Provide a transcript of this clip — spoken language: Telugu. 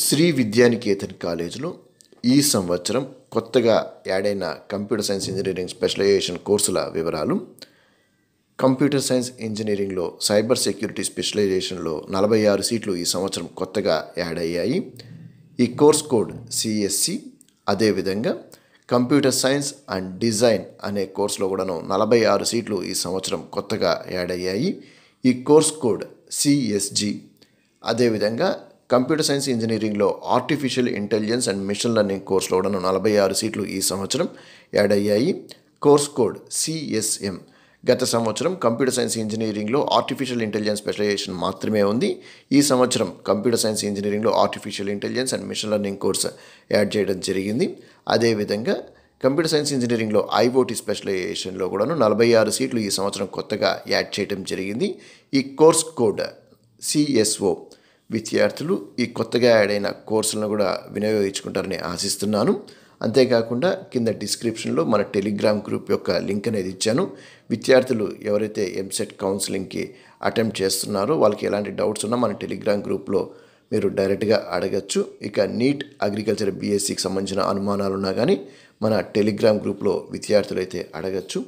శ్రీ విద్యానికేతన్ కాలేజీలో ఈ సంవత్సరం కొత్తగా యాడ్ అయిన కంప్యూటర్ సైన్స్ ఇంజనీరింగ్ స్పెషలైజేషన్ కోర్సుల వివరాలు కంప్యూటర్ సైన్స్ ఇంజనీరింగ్లో సైబర్ సెక్యూరిటీ స్పెషలైజేషన్లో నలభై ఆరు సీట్లు ఈ సంవత్సరం కొత్తగా యాడ్ అయ్యాయి ఈ కోర్స్ కోడ్ సిఎస్సి అదేవిధంగా కంప్యూటర్ సైన్స్ అండ్ డిజైన్ అనే కోర్సులో కూడాను నలభై ఆరు సీట్లు ఈ సంవత్సరం కొత్తగా యాడ్ అయ్యాయి ఈ కోర్స్ కోడ్ సిఎస్జి అదేవిధంగా కంప్యూటర్ సైన్స్ ఇంజనీరింగ్లో artificial intelligence and machine learning కోర్సులో ఉన్న నలభై ఆరు సీట్లు ఈ సంవత్సరం యాడ్ అయ్యాయి కోర్స్ కోడ్ సిఎస్ఎం గత సంవత్సరం కంప్యూటర్ సైన్స్ ఇంజనీరింగ్లో ఆర్టిఫిషియల్ ఇంటెలిజెన్స్ స్పెషలైజేషన్ మాత్రమే ఉంది ఈ సంవత్సరం కంప్యూటర్ సైన్స్ ఇంజనీరింగ్లో artificial intelligence and machine learning course add చేయడం జరిగింది అదేవిధంగా కంప్యూటర్ సైన్స్ ఇంజనీరింగ్లో ఐఓటీ స్పెషలైజేషన్లో కూడాను నలభై ఆరు సీట్లు ఈ సంవత్సరం కొత్తగా యాడ్ చేయడం జరిగింది ఈ కోర్స్ కోడ్ సిఎస్ఓ విద్యార్థులు ఈ కొత్తగా యాడ్ అయిన కోర్సులను కూడా వినియోగించుకుంటారని ఆశిస్తున్నాను అంతేకాకుండా కింద డిస్క్రిప్షన్లో మన టెలిగ్రామ్ గ్రూప్ యొక్క లింక్ అనేది ఇచ్చాను విద్యార్థులు ఎవరైతే ఎంసెట్ కౌన్సిలింగ్కి అటెంప్ట్ చేస్తున్నారో వాళ్ళకి ఎలాంటి డౌట్స్ ఉన్నా మన టెలిగ్రామ్ గ్రూప్లో మీరు డైరెక్ట్గా అడగచ్చు ఇక నీట్ అగ్రికల్చర్ బీఎస్సీకి సంబంధించిన అనుమానాలు ఉన్నా కానీ మన టెలిగ్రామ్ గ్రూప్లో విద్యార్థులు అయితే అడగచ్చు